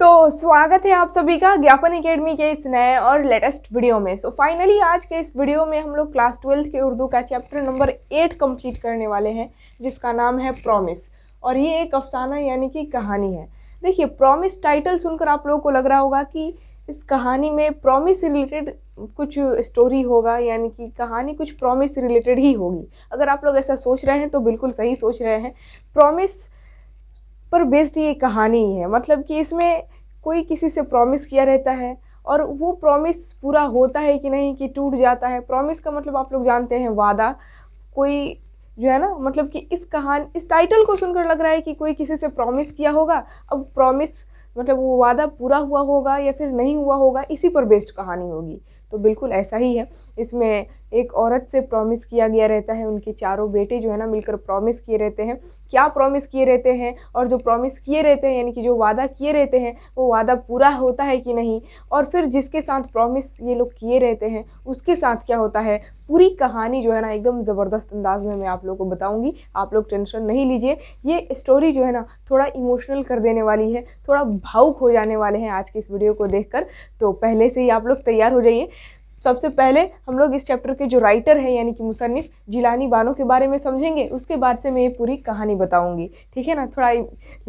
तो स्वागत है आप सभी का ज्ञापन एकेडमी के इस नए और लेटेस्ट वीडियो में सो so, फाइनली आज के इस वीडियो में हम लोग क्लास ट्वेल्थ के उर्दू का चैप्टर नंबर एट कंप्लीट करने वाले हैं जिसका नाम है प्रॉमिस और ये एक अफसाना यानी कि कहानी है देखिए प्रॉमिस टाइटल सुनकर आप लोगों को लग रहा होगा कि इस कहानी में प्रॉमिस रिलेटेड कुछ स्टोरी होगा यानी कि कहानी कुछ प्रॉमिस रिलेटेड ही होगी अगर आप लोग ऐसा सोच रहे हैं तो बिल्कुल सही सोच रहे हैं प्रॉमिस पर बेस्ड ये कहानी ही है मतलब कि इसमें कोई किसी से प्रॉमिस किया रहता है और वो प्रॉमिस पूरा होता है कि नहीं कि टूट जाता है प्रॉमिस का मतलब आप लोग जानते हैं वादा कोई जो है ना मतलब कि इस कहानी इस टाइटल को सुनकर लग रहा है कि कोई किसी से प्रॉमिस किया होगा अब प्रॉमिस मतलब वो वादा पूरा हुआ होगा या फिर नहीं हुआ होगा इसी पर बेस्ड कहानी होगी तो बिल्कुल ऐसा ही है इसमें एक औरत से प्रॉमिस किया गया रहता है उनके चारों बेटे जो है ना मिलकर प्रॉमिस किए रहते हैं क्या प्रॉमिस किए रहते हैं और जो प्रॉमिस किए रहते हैं यानी कि जो वादा किए रहते हैं वो वादा पूरा होता है कि नहीं और फिर जिसके साथ प्रॉमिस ये लोग किए रहते हैं उसके साथ क्या होता है पूरी कहानी जो है ना एकदम ज़बरदस्त अंदाज में मैं आप लोगों को बताऊंगी आप लोग टेंशन नहीं लीजिए ये स्टोरी जो है ना थोड़ा इमोशनल कर देने वाली है थोड़ा भावुक हो जाने वाले हैं आज की इस वीडियो को देखकर तो पहले से ही आप लोग तैयार हो जाइए सबसे पहले हम लोग इस चैप्टर के जो राइटर हैं यानी कि मुसनफ़ जिलानी बानो के बारे में समझेंगे उसके बाद से मैं ये पूरी कहानी बताऊंगी ठीक है ना थोड़ा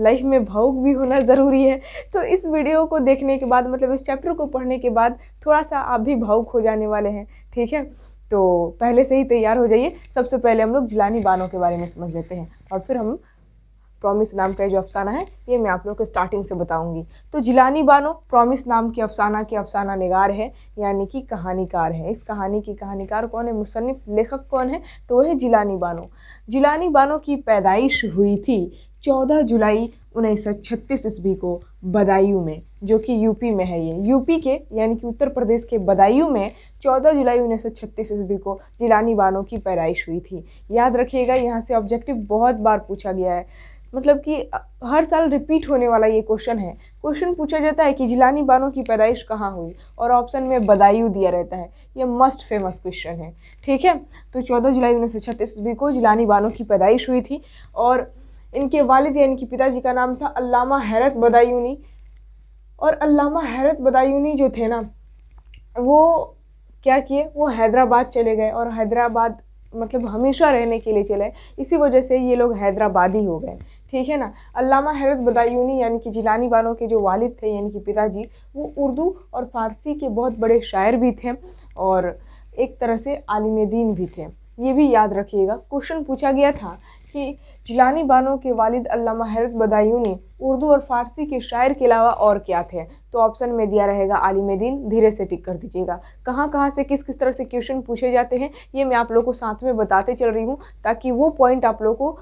लाइफ में भावुक भी होना ज़रूरी है तो इस वीडियो को देखने के बाद मतलब इस चैप्टर को पढ़ने के बाद थोड़ा सा आप भी भावुक हो जाने वाले हैं ठीक है तो पहले से ही तैयार हो जाइए सबसे पहले हम लोग जिलानी बानों के बारे में समझ लेते हैं और फिर हम प्रॉमिस नाम का जो अफसाना है ये मैं आप लोग को स्टार्टिंग से बताऊंगी तो जिलानी बानो प्रॉमिस नाम के अफसाना के अफसाना निगार है यानी कि कहानीकार है इस कहानी की कहानीकार कौन है मुसनफ़ लेखक कौन है तो वह है जिलानी बानो जिलानी बानो की पैदाइश हुई थी चौदह जुलाई उन्नीस सौ छत्तीस ईस्वी को बदायूं में जो कि यूपी में है ये यूपी के यानी कि उत्तर प्रदेश के बदायूं में 14 जुलाई उन्नीस सौ छत्तीस ईस्वी को जिलानी बानो की पैदाइश हुई थी याद रखिएगा यहाँ से ऑब्जेक्टिव बहुत बार पूछा गया है मतलब कि हर साल रिपीट होने वाला ये क्वेश्चन है क्वेश्चन पूछा जाता है कि जिलानी बानो की पैदाइश कहाँ हुई और ऑप्शन में बदायूं दिया रहता है ये मस्ट फेमस क्वेश्चन है ठीक है तो चौदह जुलाई उन्नीस सौ छत्तीस ईस्वी को जिलानी बानो की पैदाइश हुई थी और इनके वालिद या इनके पिताजी का नाम था अल्लामा हैरत बदायूनी और अल्लामा हैरत बदायूनी जो थे ना वो क्या किए वो हैदराबाद चले गए और हैदराबाद मतलब हमेशा रहने के लिए चले इसी वजह से ये लोग हैदराबादी हो गए ठीक है ना अल्लामा हैरत बदायूनी यानी कि जिलानी वालों के जो वालिद थे यानी कि पिताजी वो उर्दू और फ़ारसी के बहुत बड़े शायर भी थे और एक तरह से आलिम दीन भी थे ये भी याद रखिएगा क्वेश्चन पूछा गया था कि जिलानी बानों के वालिद अल्लामा हैरत बदायूनी उर्दू और फारसी के शायर के अलावा और क्या थे तो ऑप्शन में दिया रहेगा आलिम दीन धीरे से टिक कर दीजिएगा कहाँ कहाँ से किस किस तरह से क्वेश्चन पूछे जाते हैं ये मैं आप लोग को साथ में बताते चल रही हूँ ताकि वो पॉइंट आप लोग को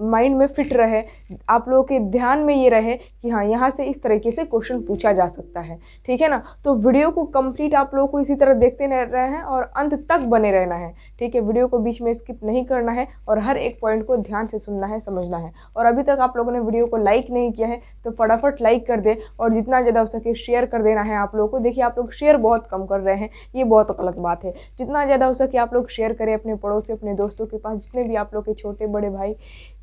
माइंड में फिट रहे आप लोगों के ध्यान में ये रहे कि हाँ यहाँ से इस तरीके से क्वेश्चन पूछा जा सकता है ठीक है ना तो वीडियो को कंप्लीट आप लोगों को इसी तरह देखते रहे हैं और अंत तक बने रहना है ठीक है वीडियो को बीच में स्किप नहीं करना है और हर एक पॉइंट को ध्यान से सुनना है समझना है और अभी तक आप लोगों ने वीडियो को लाइक नहीं किया है तो फटाफट लाइक कर दे और जितना ज़्यादा हो सके शेयर कर देना है आप लोगों को देखिए आप लोग शेयर बहुत कम कर रहे हैं ये बहुत गलत बात है जितना ज़्यादा हो सके आप लोग शेयर करें अपने पड़ोसी अपने दोस्तों के पास जितने भी आप लोग के छोटे बड़े भाई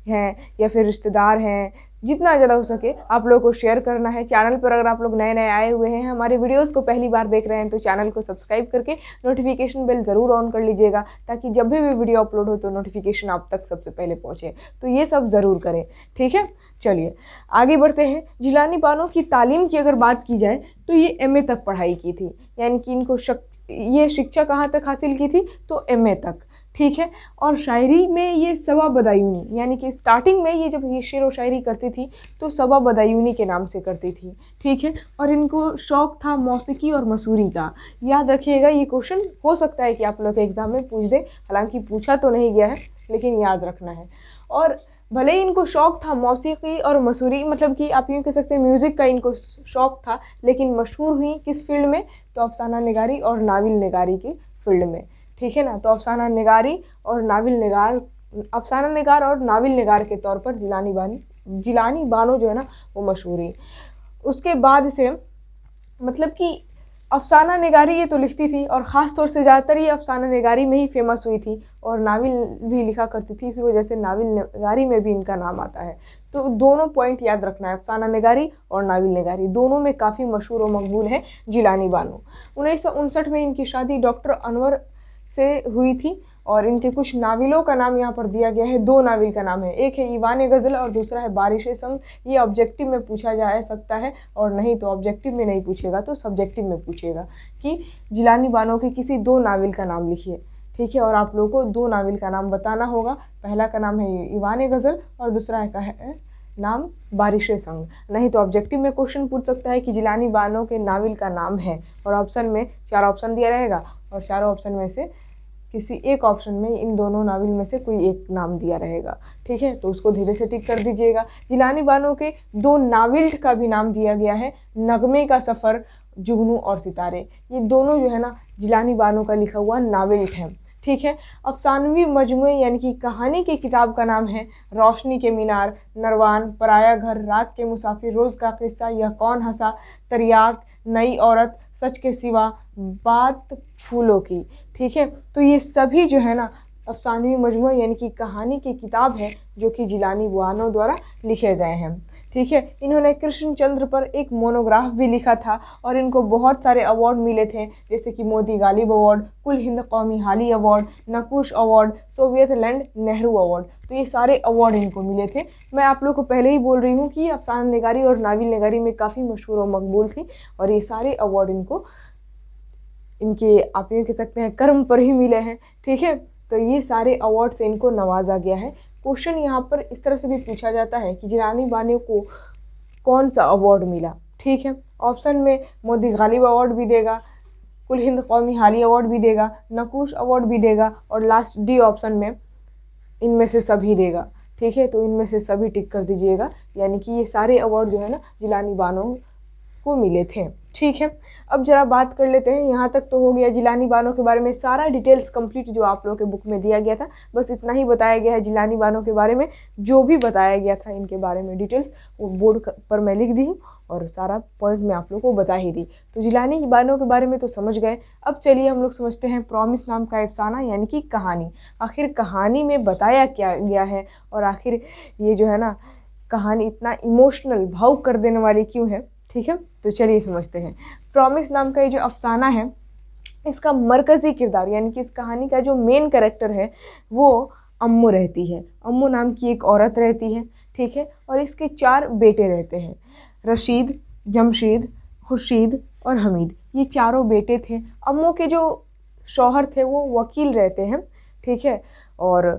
हैं या फिर रिश्तेदार हैं जितना ज़्यादा हो सके आप लोगों को शेयर करना है चैनल पर अगर आप लोग नए नए आए हुए हैं हमारे वीडियोस को पहली बार देख रहे हैं तो चैनल को सब्सक्राइब करके नोटिफिकेशन बेल ज़रूर ऑन कर लीजिएगा ताकि जब भी भी वीडियो अपलोड हो तो नोटिफिकेशन आप तक सबसे पहले पहुँचे तो ये सब ज़रूर करें ठीक है चलिए आगे बढ़ते हैं जिलानी बानो की तालीम की अगर बात की जाए तो ये एम तक पढ़ाई की थी यानी कि इनको शक ये शिक्षा कहाँ तक हासिल की थी तो एम तक ठीक है और शायरी में ये सवा बदायूनी यानी कि स्टार्टिंग में ये जब ये शेर व शायरी करती थी तो सवा बदायूनी के नाम से करती थी ठीक है और इनको शौक़ था मौसीकी और मसूरी का याद रखिएगा ये क्वेश्चन हो सकता है कि आप लोग के एग्ज़ाम में पूछ दें हालांकि पूछा तो नहीं गया है लेकिन याद रखना है और भले ही इनको शौक़ था मौसीकी और मसूरी मतलब कि आप यूँ कह सकते हैं म्यूज़िक का इनको शौक़ था लेकिन मशहूर हुई किस फील्ड में तो अफसाना निगारी और नाविल निगारी की फील्ड में ठीक है ना तो अफसाना नगारी और नाविल नगार अफसाना नगार और नाविल नगार के तौर पर जिलानी बानी जिलानी बानो जो है ना वो मशहूर है उसके बाद से मतलब कि अफसाना नगारी ये तो लिखती थी और ख़ास तौर से ज़्यादातर ये अफसाना नगारी में ही फेमस हुई थी और नाविल भी लिखा करती थी इसी वजह से नाविल नगारी में भी इनका नाम आता है तो दोनों पॉइंट याद रखना है अफसाना नगारी और नाविल नगारी दोनों में काफ़ी मशहूर और मकबूल है जिलानी बानो उन्नीस में इनकी शादी डॉक्टर अनवर से हुई थी और इनके कुछ नाविलों का नाम यहाँ पर दिया गया है दो नाविल का नाम है एक है ईवान गज़ल और दूसरा है बारिश संग ये ऑब्जेक्टिव में पूछा जा सकता है और नहीं तो ऑब्जेक्टिव में नहीं पूछेगा तो सब्जेक्टिव में पूछेगा कि जिलानी बानो के किसी दो नाविल का नाम लिखिए ठीक है और आप लोगों को दो नाविल का नाम बताना होगा पहला का नाम है ईवान गज़ल और दूसरा का है नाम बारिश संग नहीं तो ऑब्जेक्टिव में क्वेश्चन पूछ सकता है कि जिलानी बानो के नाविल का नाम है और ऑप्शन में चार ऑप्शन दिया रहेगा और चारों ऑप्शन में से किसी एक ऑप्शन में इन दोनों नावल में से कोई एक नाम दिया रहेगा ठीक है तो उसको धीरे से टिक कर दीजिएगा जिलानी बालों के दो नावल का भी नाम दिया गया है नगमे का सफ़र जुगनू और सितारे ये दोनों जो है ना जिलानी बालों का लिखा हुआ नावल है ठीक है अफसानवी मजमू यानी कि कहानी की किताब का नाम है रोशनी के मीनार नरवान पराया घर रात के मुसाफिर रोज़ का किस्सा यह कौन हंसा तरियाक नई औरत सच के सिवा बात फूलों की ठीक है तो ये सभी जो है ना अफसानवी मजमू यानी कि कहानी की किताब है जो कि जिलानी बुआनो द्वारा लिखे गए हैं ठीक है इन्होंने कृष्णचंद्र पर एक मोनोग्राफ भी लिखा था और इनको बहुत सारे अवार्ड मिले थे जैसे कि मोदी गालिब अवार्ड कुल हिंद कौमी Hali award Naqoosh award Soviet land Nehru award तो ये सारे अवार्ड इनको मिले थे मैं आप लोग को पहले ही बोल रही हूँ कि अफसान नगारी और नाविल नगारी में काफ़ी मशहूर और मकबूल थी और ये सारे अवार्ड इनको इनके आप यूँ कह सकते हैं कर्म पर ही मिले हैं ठीक है तो ये सारे अवार्ड से इनको नवाजा गया है क्वेश्चन यहाँ पर इस तरह से भी पूछा जाता है कि जिलानी बानी को कौन सा अवार्ड मिला ठीक है ऑप्शन में मोदी गालिब अवार्ड भी देगा कुल हिंद कौमी हाली अवार्ड भी देगा नकूश अवार्ड भी देगा और लास्ट डी ऑप्शन में इनमें से सभी देगा ठीक है तो इनमें से सभी टिक कर दीजिएगा यानी कि ये सारे अवार्ड जो है ना जिलानी बानों को मिले थे ठीक है अब ज़रा बात कर लेते हैं यहाँ तक तो हो गया जिलानी बानो के बारे में सारा डिटेल्स कंप्लीट जो आप लोगों के बुक में दिया गया था बस इतना ही बताया गया है जिलानी बानो के बारे में जो भी बताया गया था इनके बारे में डिटेल्स वो बोर्ड पर मैं लिख दी और सारा पॉइंट मैं आप लोग को बता ही दी तो जिलानी बानों के बारे में तो समझ गए अब चलिए हम लोग समझते हैं प्रॉमिस नाम का अफसाना यानी कि कहानी आखिर कहानी में बताया क्या गया है और आखिर ये जो है ना कहानी इतना इमोशनल भाव कर देने वाली क्यों है ठीक है तो चलिए समझते हैं प्रॉमिस नाम का ये जो अफसाना है इसका मरकज़ी किरदार यानी कि इस कहानी का जो मेन करेक्टर है वो अम्मू रहती है अम्मू नाम की एक औरत रहती है ठीक है और इसके चार बेटे रहते हैं रशीद जमशीद खुर्शीद और हमीद ये चारों बेटे थे अम्मू के जो शौहर थे वो वकील रहते हैं ठीक है और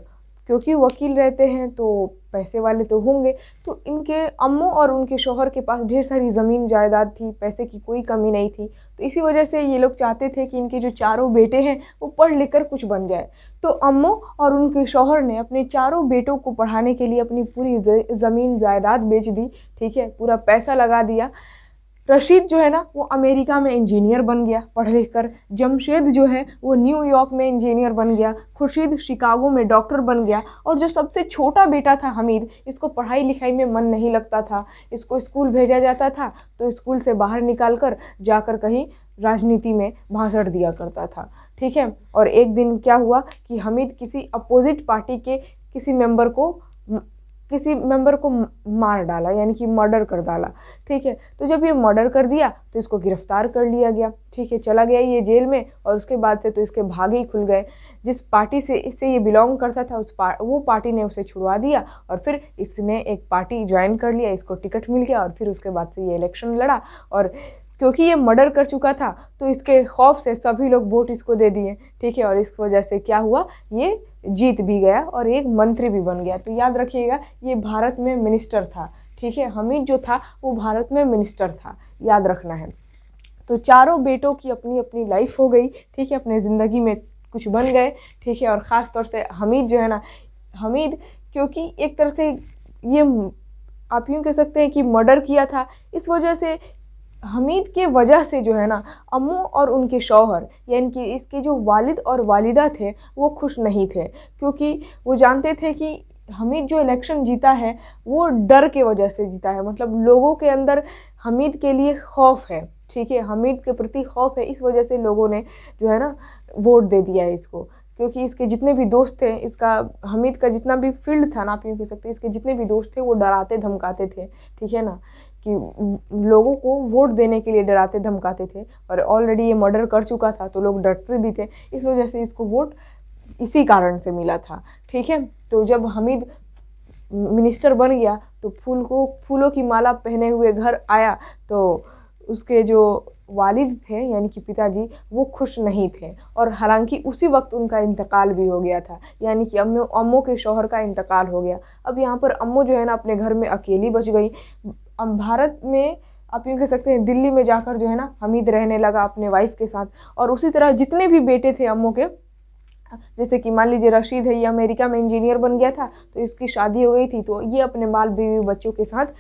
क्योंकि वकील रहते हैं तो पैसे वाले तो होंगे तो इनके अम्मों और उनके शोहर के पास ढेर सारी ज़मीन जायदाद थी पैसे की कोई कमी नहीं थी तो इसी वजह से ये लोग चाहते थे कि इनके जो चारों बेटे हैं वो पढ़ लिख कर कुछ बन जाए तो अम्मो और उनके शोहर ने अपने चारों बेटों को पढ़ाने के लिए अपनी पूरी ज़मीन जायदाद बेच दी ठीक है पूरा पैसा लगा दिया रशीद जो है ना वो अमेरिका में इंजीनियर बन गया पढ़ लिख कर जमशेद जो है वो न्यूयॉर्क में इंजीनियर बन गया खुर्शीद शिकागो में डॉक्टर बन गया और जो सबसे छोटा बेटा था हमीद इसको पढ़ाई लिखाई में मन नहीं लगता था इसको स्कूल भेजा जाता था तो स्कूल से बाहर निकाल कर जाकर कहीं राजनीति में भाषण दिया करता था ठीक है और एक दिन क्या हुआ कि हमीद किसी अपोजिट पार्टी के किसी मेंबर को किसी मेंबर को मार डाला यानी कि मर्डर कर डाला ठीक है तो जब ये मर्डर कर दिया तो इसको गिरफ्तार कर लिया गया ठीक है चला गया ये जेल में और उसके बाद से तो इसके भाग ही खुल गए जिस पार्टी से इससे ये बिलोंग करता था उस पार, वो पार्टी ने उसे छुड़वा दिया और फिर इसने एक पार्टी ज्वाइन कर लिया इसको टिकट मिल गया और फिर उसके बाद से ये इलेक्शन लड़ा और क्योंकि ये मर्डर कर चुका था तो इसके खौफ से सभी लोग वोट इसको दे दिए ठीक है और इस वजह से क्या हुआ ये जीत भी गया और एक मंत्री भी बन गया तो याद रखिएगा ये भारत में मिनिस्टर था ठीक है हमीद जो था वो भारत में मिनिस्टर था याद रखना है तो चारों बेटों की अपनी अपनी लाइफ हो गई ठीक है अपने ज़िंदगी में कुछ बन गए ठीक है और ख़ास तौर से हमीद जो है ना हमीद क्योंकि एक तरह से ये आप यूँ कह सकते हैं कि मर्डर किया था इस वजह से हमीद के वजह से जो है ना अम्मू और उनके शौहर यानी कि इसके जो वालिद और वालिदा थे वो खुश नहीं थे क्योंकि वो जानते थे कि हमीद जो इलेक्शन जीता है वो डर के वजह से जीता है मतलब लोगों के अंदर हमीद के लिए खौफ है ठीक है हमीद के प्रति खौफ है इस वजह से लोगों ने जो है ना वोट दे दिया है इसको क्योंकि इसके जितने भी दोस्त थे इसका हमीद का जितना भी फील्ड था ना आप यूँ कह सकते इसके जितने भी दोस्त थे वो डराते धमकाते थे ठीक है ना कि लोगों को वोट देने के लिए डराते धमकाते थे और ऑलरेडी ये मर्डर कर चुका था तो लोग डरते भी थे इस वजह से इसको वोट इसी कारण से मिला था ठीक है तो जब हमीद मिनिस्टर बन गया तो फूल को फूलों की माला पहने हुए घर आया तो उसके जो वालिद थे यानी कि पिताजी वो खुश नहीं थे और हालांकि उसी वक्त उनका इंतकाल भी हो गया था यानी कि अम्मो अम्मो के शोहर का इंतकाल हो गया अब यहाँ पर अम्मो जो है ना अपने घर में अकेली बच गई हम भारत में आप यूँ कह सकते हैं दिल्ली में जाकर जो है ना हमीद रहने लगा अपने वाइफ के साथ और उसी तरह जितने भी बेटे थे अम्मों के जैसे कि मान लीजिए रशीद है ये अमेरिका में इंजीनियर बन गया था तो इसकी शादी हो गई थी तो ये अपने बाल बीवी बच्चों के साथ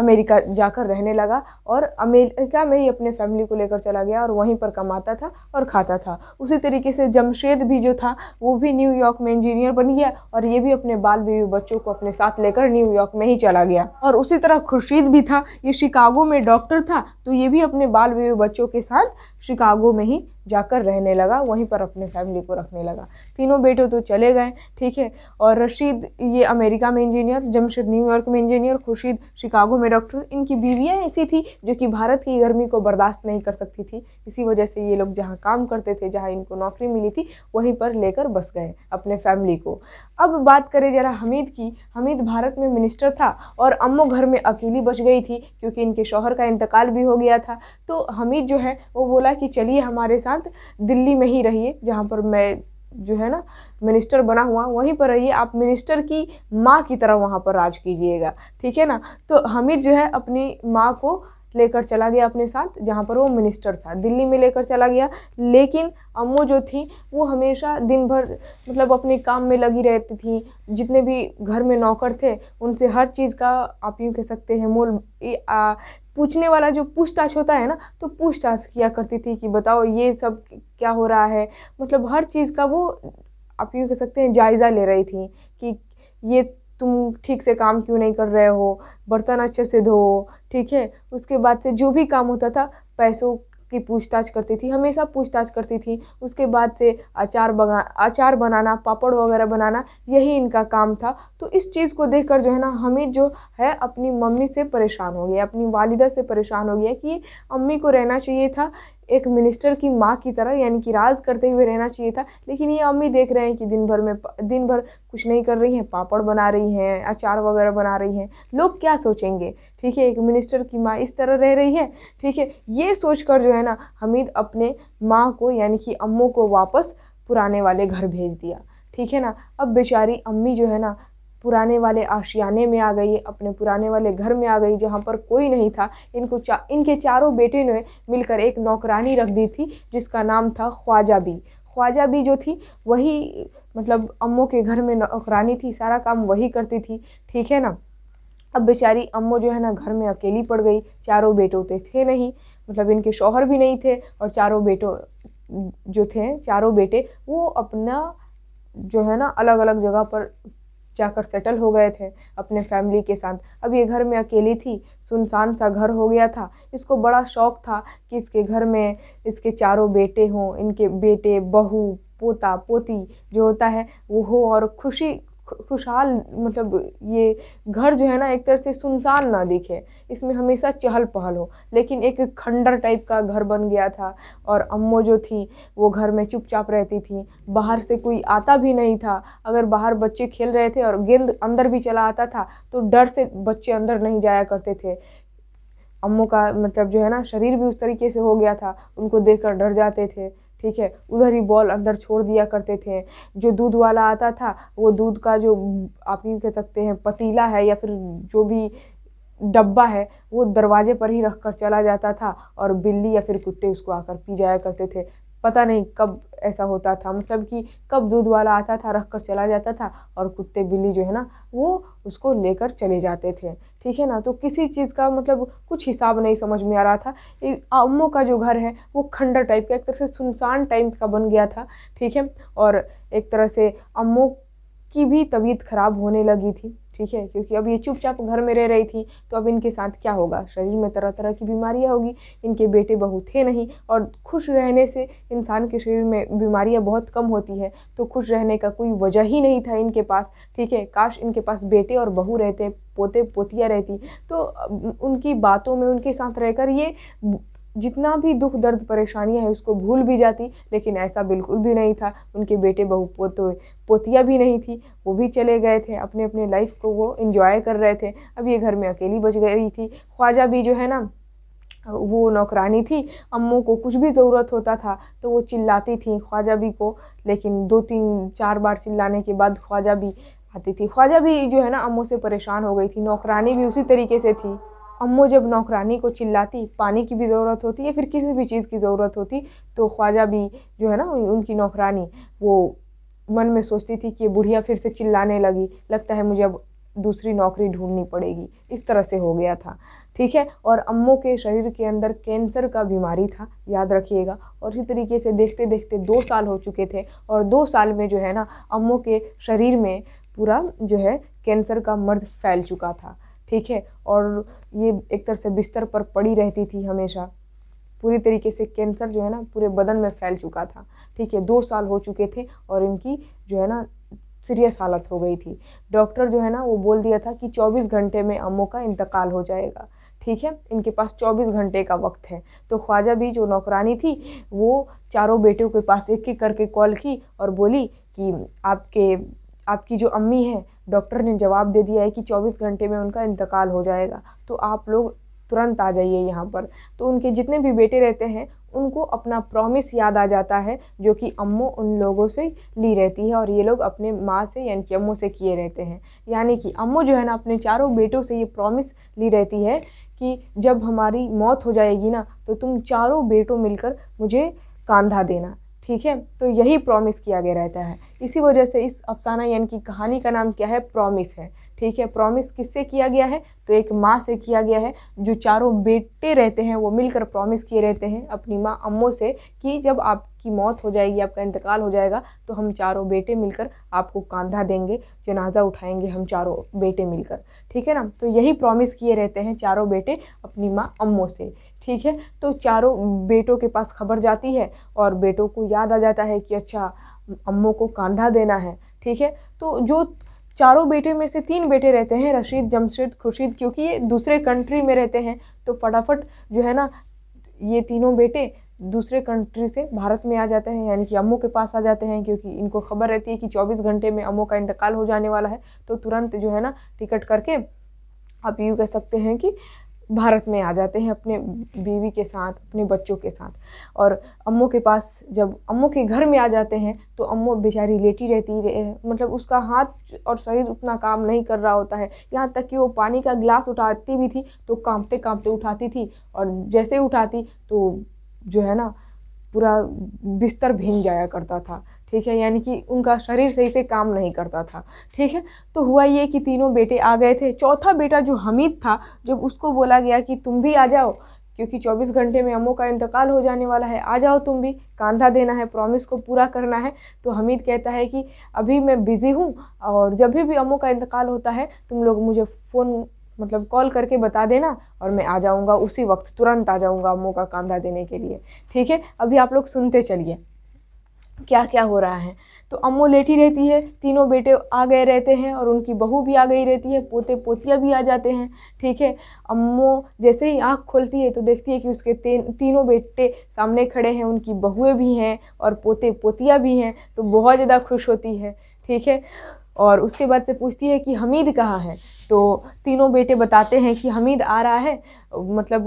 अमेरिका जाकर रहने लगा और अमेरिका में ही अपने फैमिली को लेकर चला गया और वहीं पर कमाता था और खाता था उसी तरीके से जमशेद भी जो था वो भी न्यूयॉर्क में इंजीनियर बन गया और ये भी अपने बाल बीवी बच्चों को अपने साथ लेकर न्यूयॉर्क में ही चला गया और उसी तरह खुर्शीद भी था ये शिकागो में डॉक्टर था तो ये भी अपने बाल बीवी बच्चों के साथ शिकागो में ही जाकर रहने लगा वहीं पर अपने फैमिली को रखने लगा तीनों बेटे तो चले गए ठीक है और रशीद ये अमेरिका में इंजीनियर जमशेद न्यूयॉर्क में इंजीनियर खुर्शीद शिकागो में डॉक्टर इनकी बीवियाँ ऐसी थी जो कि भारत की गर्मी को बर्दाश्त नहीं कर सकती थी इसी वजह से ये लोग जहाँ काम करते थे जहाँ इनको नौकरी मिली थी वहीं पर लेकर बस गए अपने फैमिली को अब बात करें ज़रा हमीद की हमीद भारत में मिनिस्टर था और अम्मो घर में अकेली बच गई थी क्योंकि इनके शौहर का इंतकाल भी हो गया था तो हमीद जो है वो बोला लगा कि चलिए हमारे साथ दिल्ली में ही रहिए जहाँ पर मैं जो है ना मिनिस्टर बना हुआ वहीं पर रहिए आप मिनिस्टर की माँ की तरह वहाँ पर राज कीजिएगा ठीक है ना तो हमिद जो है अपनी माँ को लेकर चला गया अपने साथ जहाँ पर वो मिनिस्टर था दिल्ली में लेकर चला गया लेकिन अम्मू जो थी वो हमेशा दिन भर मतलब अपने काम में लगी रहती थी जितने भी घर में नौकर थे उनसे हर चीज़ का आप यूँ कह सकते हैं मोल पूछने वाला जो पूछताछ होता है ना तो पूछताछ किया करती थी कि बताओ ये सब क्या हो रहा है मतलब हर चीज़ का वो आप यूँ कह सकते हैं जायज़ा ले रही थी कि ये तुम ठीक से काम क्यों नहीं कर रहे हो बर्तन अच्छे से धो ठीक है उसके बाद से जो भी काम होता था पैसों की पूछताछ करती थी हमेशा पूछताछ करती थी उसके बाद से अचार बना अचार बनाना पापड़ वगैरह बनाना यही इनका काम था तो इस चीज़ को देख कर जो है ना हमें जो है अपनी मम्मी से परेशान हो गया अपनी वालिदा से परेशान हो गया कि अम्मी को रहना चाहिए था एक मिनिस्टर की माँ की तरह यानी कि राज करते हुए रहना चाहिए था लेकिन ये अम्मी देख रहे हैं कि दिन भर में दिन भर कुछ नहीं कर रही हैं पापड़ बना रही हैं अचार वगैरह बना रही हैं लोग क्या सोचेंगे ठीक है एक मिनिस्टर की माँ इस तरह रह रही है ठीक है ये सोच कर जो है ना हमीद अपने माँ को यानी कि अम्मों को वापस पुराने वाले घर भेज दिया ठीक है ना अब बेचारी अम्मी जो है ना पुराने वाले आशियाने में आ गई अपने पुराने वाले घर में आ गई जहाँ पर कोई नहीं था इनको चा इनके चारों बेटे ने मिलकर एक नौकरानी रख दी थी जिसका नाम था ख्वाजा बी ख्वाजा बी जो थी वही मतलब अम्मों के घर में नौकरानी थी सारा काम वही करती थी ठीक है ना अब बेचारी अम्मो जो है ना घर में अकेली पड़ गई चारों बेटों थे थे नहीं मतलब इनके शौहर भी नहीं थे और चारों बेटों जो थे चारों बेटे वो अपना जो है ना अलग अलग जगह पर जाकर सेटल हो गए थे अपने फैमिली के साथ अब ये घर में अकेली थी सुनसान सा घर हो गया था इसको बड़ा शौक़ था कि इसके घर में इसके चारों बेटे हों इनके बेटे बहू पोता पोती जो होता है वो हो और खुशी खुशहाल मतलब ये घर जो है ना एक तरह से सुनसान ना दिखे इसमें हमेशा चहल पहल हो लेकिन एक खंडर टाइप का घर बन गया था और अम्मो जो थी वो घर में चुपचाप रहती थी बाहर से कोई आता भी नहीं था अगर बाहर बच्चे खेल रहे थे और गेंद अंदर भी चला आता था तो डर से बच्चे अंदर नहीं जाया करते थे अम्मों का मतलब जो है ना शरीर भी उस तरीके से हो गया था उनको देखकर डर जाते थे ठीक है उधर ही बॉल अंदर छोड़ दिया करते थे जो दूध वाला आता था वो दूध का जो आप यूँ कह सकते हैं पतीला है या फिर जो भी डब्बा है वो दरवाजे पर ही रख कर चला जाता था और बिल्ली या फिर कुत्ते उसको आकर पी जाया करते थे पता नहीं कब ऐसा होता था मतलब कि कब दूध वाला आता था रख कर चला जाता था और कुत्ते बिल्ली जो है ना वो उसको लेकर चले जाते थे ठीक है ना तो किसी चीज़ का मतलब कुछ हिसाब नहीं समझ में आ रहा था अम्मो का जो घर है वो खंडर टाइप का एक तरह से सुनसान टाइप का बन गया था ठीक है और एक तरह से अम्मो की भी तबीयत खराब होने लगी थी ठीक है क्योंकि अब ये चुपचाप घर में रह रही थी तो अब इनके साथ क्या होगा शरीर में तरह तरह की बीमारियाँ होगी इनके बेटे बहू थे नहीं और खुश रहने से इंसान के शरीर में बीमारियाँ बहुत कम होती है तो खुश रहने का कोई वजह ही नहीं था इनके पास ठीक है काश इनके पास बेटे और बहू रहते पोते पोतियाँ रहती तो उनकी बातों में उनके साथ रहकर ये जितना भी दुख दर्द परेशानियाँ हैं उसको भूल भी जाती लेकिन ऐसा बिल्कुल भी नहीं था उनके बेटे बहु पोत पोतियाँ भी नहीं थी वो भी चले गए थे अपने अपने लाइफ को वो इन्जॉय कर रहे थे अब ये घर में अकेली बच गई थी ख्वाजा भी जो है ना वो नौकरानी थी अम्मों को कुछ भी ज़रूरत होता था तो वो चिल्लाती थी ख्वाजा भी को लेकिन दो तीन चार बार चिल्लाने के बाद ख्वाजा भी आती थी ख्वाजा भी जो है ना अम्मों से परेशान हो गई थी नौकरानी भी उसी तरीके से थी अम्मो जब नौकरानी को चिल्लाती पानी की भी ज़रूरत होती या फिर किसी भी चीज़ की ज़रूरत होती तो ख्वाजा भी जो है ना उनकी नौकरानी वो मन में सोचती थी कि बुढ़िया फिर से चिल्लाने लगी लगता है मुझे अब दूसरी नौकरी ढूंढनी पड़ेगी इस तरह से हो गया था ठीक है और अम्मो के शरीर के अंदर कैंसर का बीमारी था याद रखिएगा और इसी तरीके से देखते देखते दो साल हो चुके थे और दो साल में जो है ना अम्मो के शरीर में पूरा जो है कैंसर का मर्द फैल चुका था ठीक है और ये एक तरह से बिस्तर पर पड़ी रहती थी हमेशा पूरी तरीके से कैंसर जो है ना पूरे बदन में फैल चुका था ठीक है दो साल हो चुके थे और इनकी जो है ना सीरियस हालत हो गई थी डॉक्टर जो है ना वो बोल दिया था कि 24 घंटे में अम्मो का इंतकाल हो जाएगा ठीक है इनके पास 24 घंटे का वक्त है तो ख्वाजा भी जो नौकरानी थी वो चारों बेटियों के पास एक एक करके कॉल की और बोली कि आपके आपकी जो अम्मी है डॉक्टर ने जवाब दे दिया है कि चौबीस घंटे में उनका इंतकाल हो जाएगा तो आप लोग तुरंत आ जाइए यहाँ पर तो उनके जितने भी बेटे रहते हैं उनको अपना प्रॉमिस याद आ जाता है जो कि अम्मो उन लोगों से ली रहती है और ये लोग अपने माँ से यानी कि अम्मो से किए रहते हैं यानी कि अम्मो जो है ना अपने चारों बेटों से ये प्रॉमिस ली रहती है कि जब हमारी मौत हो जाएगी ना तो तुम चारों बेटों मिलकर मुझे कांधा देना ठीक है तो यही प्रॉमिस किया गया रहता है इसी वजह से इस अफसाना यानी कि कहानी का नाम क्या है प्रॉमिस है ठीक है प्रॉमिस किससे किया गया है तो एक माँ से किया गया है जो चारों बेटे रहते हैं वो मिलकर प्रॉमिस किए रहते हैं अपनी माँ अम्मो से कि जब आपकी मौत हो जाएगी आपका इंतकाल हो जाएगा तो हम चारों बेटे मिलकर आपको कांधा देंगे जनाजा उठाएंगे हम चारों बेटे मिलकर ठीक है ना तो यही प्रॉमिस किए रहते हैं चारों बेटे अपनी माँ अम्मो से ठीक है तो चारों बेटों के पास खबर जाती है और बेटों को याद आ जाता है कि अच्छा अम्मों को कांधा देना है ठीक है तो जो चारों बेटे में से तीन बेटे रहते हैं रशीद जमशेद खुर्शीद क्योंकि ये दूसरे कंट्री में रहते हैं तो फटाफट जो है ना ये तीनों बेटे दूसरे कंट्री से भारत में आ जाते हैं यानी कि अम्मू के पास आ जाते हैं क्योंकि इनको खबर रहती है कि 24 घंटे में अम्मू का इंतकाल हो जाने वाला है तो तुरंत जो है ना टिकट करके आप यूँ कह सकते हैं कि भारत में आ जाते हैं अपने बीवी के साथ अपने बच्चों के साथ और अम्मों के पास जब अम्मों के घर में आ जाते हैं तो अम्मो बेचारी लेटी रहती है मतलब उसका हाथ और शरीर उतना काम नहीं कर रहा होता है यहाँ तक कि वो पानी का गिलास उठाती भी थी तो कांपते कांपते उठाती थी और जैसे उठाती तो जो है ना पूरा बिस्तर भीग जाया करता था ठीक है यानी कि उनका शरीर सही से काम नहीं करता था ठीक है तो हुआ ये कि तीनों बेटे आ गए थे चौथा बेटा जो हमीद था जब उसको बोला गया कि तुम भी आ जाओ क्योंकि 24 घंटे में अमो का इंतकाल हो जाने वाला है आ जाओ तुम भी कांधा देना है प्रॉमिस को पूरा करना है तो हमीद कहता है कि अभी मैं बिज़ी हूँ और जब भी भी का इंतकाल होता है तुम लोग मुझे फ़ोन मतलब कॉल करके बता देना और मैं आ जाऊँगा उसी वक्त तुरंत आ जाऊँगा अमो का कांधा देने के लिए ठीक है अभी आप लोग सुनते चलिए क्या क्या हो रहा है तो अम्मो लेटी रहती है तीनों बेटे आ गए रहते हैं और उनकी बहू भी आ गई रहती है पोते पोतियाँ भी आ जाते हैं ठीक है अम्मो जैसे ही आँख खोलती है तो देखती है कि उसके तीनों बेटे सामने खड़े हैं उनकी बहुएँ भी हैं और पोते पोतियाँ भी हैं तो बहुत ज़्यादा खुश होती है ठीक है और उसके बाद से पूछती है कि हमीद कहाँ है तो तीनों बेटे बताते हैं कि हमीद आ रहा है मतलब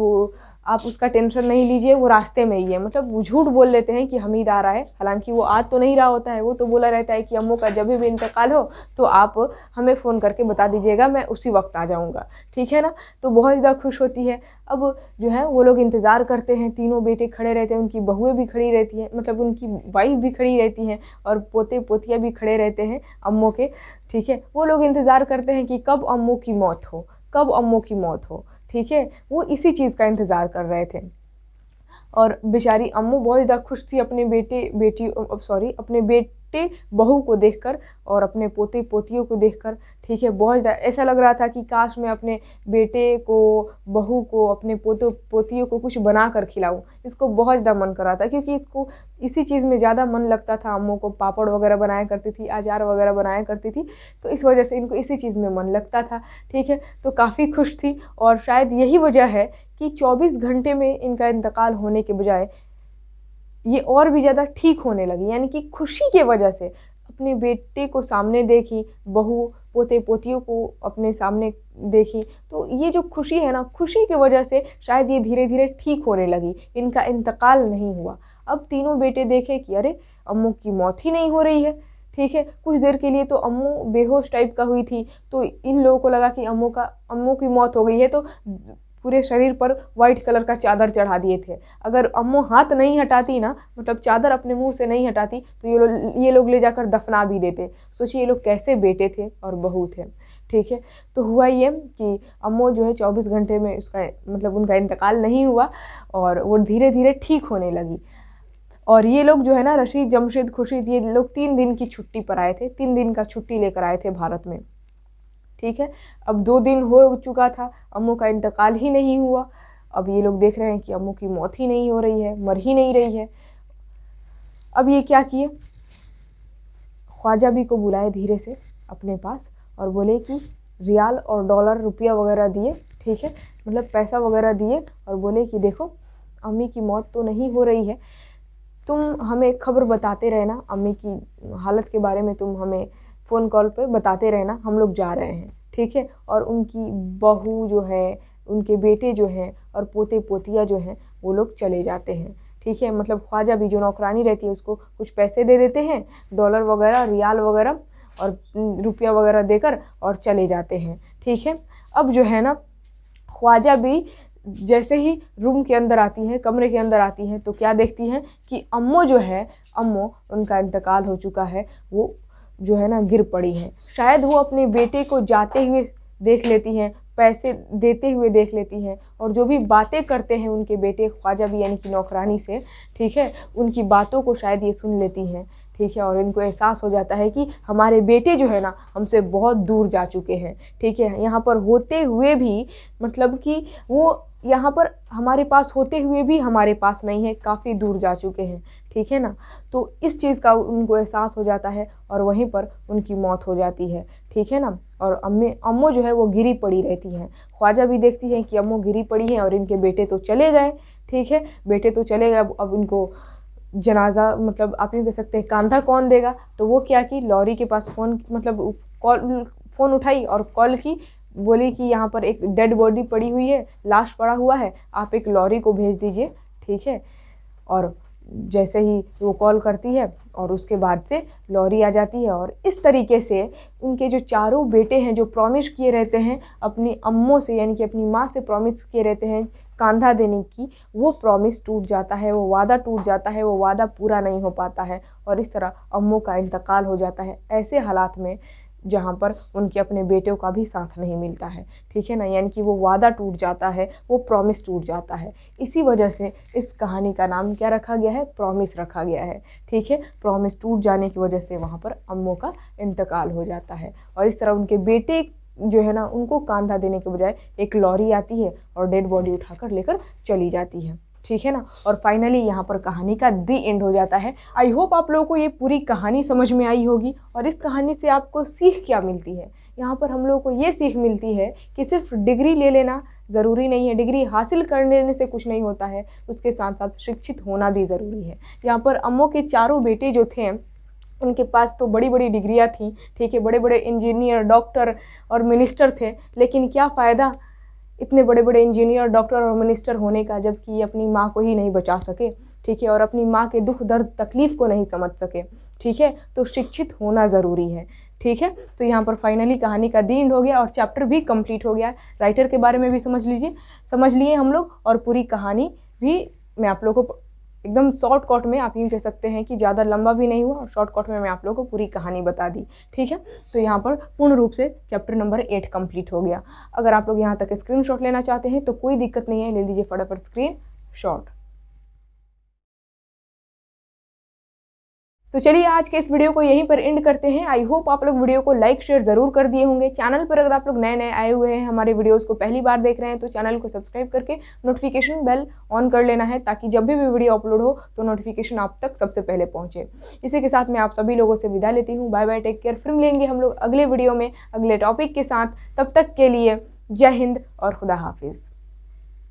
आप उसका टेंशन नहीं लीजिए वो रास्ते में ही है मतलब वो झूठ बोल देते हैं कि हमीद आ रहा है हालांकि वो आ तो नहीं रहा होता है वो तो बोला रहता है कि अम्मो का जब भी इंतकाल हो तो आप हमें फ़ोन करके बता दीजिएगा मैं उसी वक्त आ जाऊँगा ठीक है ना तो बहुत ज़्यादा खुश होती है अब जो है वो लोग इंतज़ार करते हैं तीनों बेटे खड़े रहते हैं उनकी बहुएँ भी खड़ी रहती हैं मतलब उनकी वाइफ भी खड़ी रहती हैं और पोते पोतियाँ भी खड़े रहते हैं अम्मों के ठीक है वो लोग इंतज़ार करते हैं कि कब अम्मों की मौत हो कब अम्मों की मौत हो ठीक है वो इसी चीज़ का इंतज़ार कर रहे थे और बेचारी अम्मू बहुत ज़्यादा खुश थी अपने बेटे बेटी सॉरी अपने बेट अपने बहू को देखकर और अपने पोते पोतियों को देखकर ठीक है बहुत ऐसा लग रहा था कि काश मैं अपने बेटे को बहू को अपने पोते पोतियों को कुछ बना कर खिलाऊँ इसको बहुत ज़्यादा मन कर रहा था क्योंकि इसको इसी चीज़ में ज़्यादा मन लगता था अम्मों को पापड़ वगैरह बनाया करती थी अचार वगैरह बनाया करती थी तो इस वजह से इनको इसी चीज़ में मन लगता था ठीक है तो काफ़ी खुश थी और शायद यही वजह है कि चौबीस घंटे में इनका इंतकाल होने के बजाय ये और भी ज़्यादा ठीक होने लगी यानी कि खुशी के वजह से अपने बेटे को सामने देखी बहू पोते पोतियों को अपने सामने देखी तो ये जो खुशी है ना खुशी की वजह से शायद ये धीरे धीरे ठीक होने लगी इनका इंतकाल नहीं हुआ अब तीनों बेटे देखे कि अरे अम्मू की मौत ही नहीं हो रही है ठीक है कुछ देर के लिए तो अम्मू बेहोश टाइप का हुई थी तो इन लोगों को लगा कि अम्मू का अम्मू की मौत हो गई है तो पूरे शरीर पर वाइट कलर का चादर चढ़ा दिए थे अगर अम्मो हाथ नहीं हटाती ना मतलब चादर अपने मुंह से नहीं हटाती तो ये लोग ये लोग ले जाकर दफना भी देते सोचिए ये लोग कैसे बेटे थे और बहू थे ठीक है तो हुआ ये कि अम्मो जो है चौबीस घंटे में उसका मतलब उनका इंतकाल नहीं हुआ और वो धीरे धीरे ठीक होने लगी और ये लोग जो है ना रशीद जमशेद खुर्शीद ये लोग तीन दिन की छुट्टी पर आए थे तीन दिन का छुट्टी लेकर आए थे भारत में ठीक है अब दो दिन हो चुका था अम्मू का इंतकाल ही नहीं हुआ अब ये लोग देख रहे हैं कि अम्मू की मौत ही नहीं हो रही है मर ही नहीं रही है अब ये क्या किए ख्वाजा भी को बुलाए धीरे से अपने पास और बोले कि रियाल और डॉलर रुपया वगैरह दिए ठीक है मतलब पैसा वगैरह दिए और बोले कि देखो अम्मी की मौत तो नहीं हो रही है तुम हमें खबर बताते रहना अम्मी की हालत के बारे में तुम हमें फ़ोन कॉल पर बताते रहना हम लोग जा रहे हैं ठीक है और उनकी बहू जो है उनके बेटे जो हैं और पोते पोतियाँ जो हैं वो लोग चले जाते हैं ठीक है मतलब ख्वाजा भी जो नौकरानी रहती है उसको कुछ पैसे दे देते हैं डॉलर वगैरह रियाल वगैरह और रुपया वगैरह देकर और चले जाते हैं ठीक है अब जो है ना ख्वाजा भी जैसे ही रूम के अंदर आती हैं कमरे के अंदर आती हैं तो क्या देखती हैं कि अम्मो जो है अम्मो उनका इंतकाल हो चुका है वो जो है ना गिर पड़ी हैं शायद वो अपने बेटे को जाते हुए देख लेती हैं पैसे देते हुए देख लेती हैं और जो भी बातें करते हैं उनके बेटे ख्वाजा भी यानी कि नौकरानी से ठीक है उनकी बातों को शायद ये सुन लेती हैं ठीक है और इनको एहसास हो जाता है कि हमारे बेटे जो है ना हमसे बहुत दूर जा चुके हैं ठीक है यहाँ पर होते हुए भी मतलब कि वो यहाँ पर हमारे पास होते हुए भी हमारे पास नहीं है काफ़ी दूर जा चुके हैं ठीक है ना तो इस चीज़ का उनको एहसास हो जाता है और वहीं पर उनकी मौत हो जाती है ठीक है ना और अम्मे अम्मो जो है वो गिरी पड़ी रहती हैं ख्वाजा भी देखती हैं कि अम्मो गिरी पड़ी हैं और इनके बेटे तो चले गए ठीक है बेटे तो चले गए अब इनको जनाजा मतलब आप यूँ कह सकते हैं कांधा कौन देगा तो वो क्या कि लॉरी के पास फ़ोन मतलब कॉल फ़ोन उठाई और कॉल की बोली कि यहाँ पर एक डेड बॉडी पड़ी हुई है लाश पड़ा हुआ है आप एक लॉरी को भेज दीजिए ठीक है और जैसे ही वो कॉल करती है और उसके बाद से लॉरी आ जाती है और इस तरीके से उनके जो चारों बेटे हैं जो प्रॉमिस किए रहते हैं अपनी अम्मों से यानी कि अपनी माँ से प्रॉमिस किए रहते हैं कांधा देने की वो प्रॉमिस टूट जाता है वो वादा टूट जाता है वो वादा पूरा नहीं हो पाता है और इस तरह अम्मों का इंतकाल हो जाता है ऐसे हालात में जहाँ पर उनके अपने बेटों का भी साथ नहीं मिलता है ठीक है ना यानी कि वो वादा टूट जाता है वो प्रॉमिस टूट जाता है इसी वजह से इस कहानी का नाम क्या रखा गया है प्रॉमिस रखा गया है ठीक है प्रॉमिस टूट जाने की वजह से वहाँ पर अम्मों का इंतकाल हो जाता है और इस तरह उनके बेटे जो है ना उनको कांधा देने के बजाय एक लॉरी आती है और डेड बॉडी उठाकर लेकर चली जाती है ठीक है ना और फाइनली यहाँ पर कहानी का दी एंड हो जाता है आई होप आप लोगों को ये पूरी कहानी समझ में आई होगी और इस कहानी से आपको सीख क्या मिलती है यहाँ पर हम लोगों को ये सीख मिलती है कि सिर्फ डिग्री ले लेना ज़रूरी नहीं है डिग्री हासिल कर लेने से कुछ नहीं होता है उसके साथ साथ शिक्षित होना भी ज़रूरी है यहाँ पर अम्मों के चारों बेटे जो थे उनके पास तो बड़ी बड़ी डिग्रियाँ थी ठीक है बड़े बड़े इंजीनियर डॉक्टर और मिनिस्टर थे लेकिन क्या फ़ायदा इतने बड़े बड़े इंजीनियर डॉक्टर और मिनिस्टर होने का जबकि अपनी माँ को ही नहीं बचा सके ठीक है और अपनी माँ के दुख दर्द तकलीफ़ को नहीं समझ सके ठीक है तो शिक्षित होना ज़रूरी है ठीक है तो यहाँ पर फाइनली कहानी का दिन हो गया और चैप्टर भी कंप्लीट हो गया राइटर के बारे में भी समझ लीजिए समझ लिए हम लोग और पूरी कहानी भी मैं आप लोगों को एकदम शॉर्ट कट में आप यूँ कह सकते हैं कि ज़्यादा लंबा भी नहीं हुआ और शॉर्ट कट में मैं आप लोगों को पूरी कहानी बता दी ठीक है तो यहाँ पर पूर्ण रूप से चैप्टर नंबर एट कंप्लीट हो गया अगर आप लोग यहाँ तक स्क्रीनशॉट लेना चाहते हैं तो कोई दिक्कत नहीं है ले लीजिए फटाफट स्क्रीन शॉट तो चलिए आज के इस वीडियो को यहीं पर एंड करते हैं आई होप आप लोग वीडियो को लाइक शेयर ज़रूर कर दिए होंगे चैनल पर अगर आप लोग नए नए आए हुए हैं हमारे वीडियोज़ को पहली बार देख रहे हैं तो चैनल को सब्सक्राइब करके नोटिफिकेशन बेल ऑन कर लेना है ताकि जब भी भी वीडियो अपलोड हो तो नोटिफिकेशन आप तक सबसे पहले पहुँचे इसी के साथ मैं आप सभी लोगों से विदा लेती हूँ बाय बाय टेक केयर फिर मिलेंगे हम लोग अगले वीडियो में अगले टॉपिक के साथ तब तक के लिए जय हिंद और खुदा हाफिज़